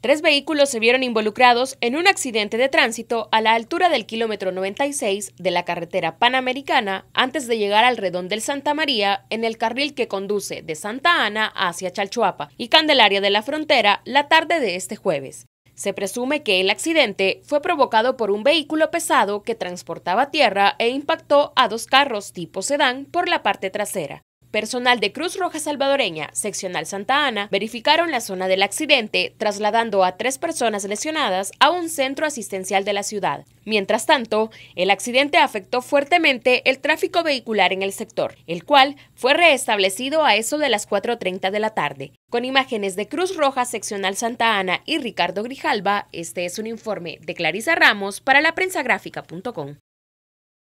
Tres vehículos se vieron involucrados en un accidente de tránsito a la altura del kilómetro 96 de la carretera panamericana antes de llegar al redón del Santa María en el carril que conduce de Santa Ana hacia Chalchuapa y Candelaria de la Frontera la tarde de este jueves. Se presume que el accidente fue provocado por un vehículo pesado que transportaba tierra e impactó a dos carros tipo sedán por la parte trasera. Personal de Cruz Roja Salvadoreña, seccional Santa Ana, verificaron la zona del accidente, trasladando a tres personas lesionadas a un centro asistencial de la ciudad. Mientras tanto, el accidente afectó fuertemente el tráfico vehicular en el sector, el cual fue reestablecido a eso de las 4.30 de la tarde. Con imágenes de Cruz Roja Seccional Santa Ana y Ricardo Grijalba, este es un informe de Clarisa Ramos para la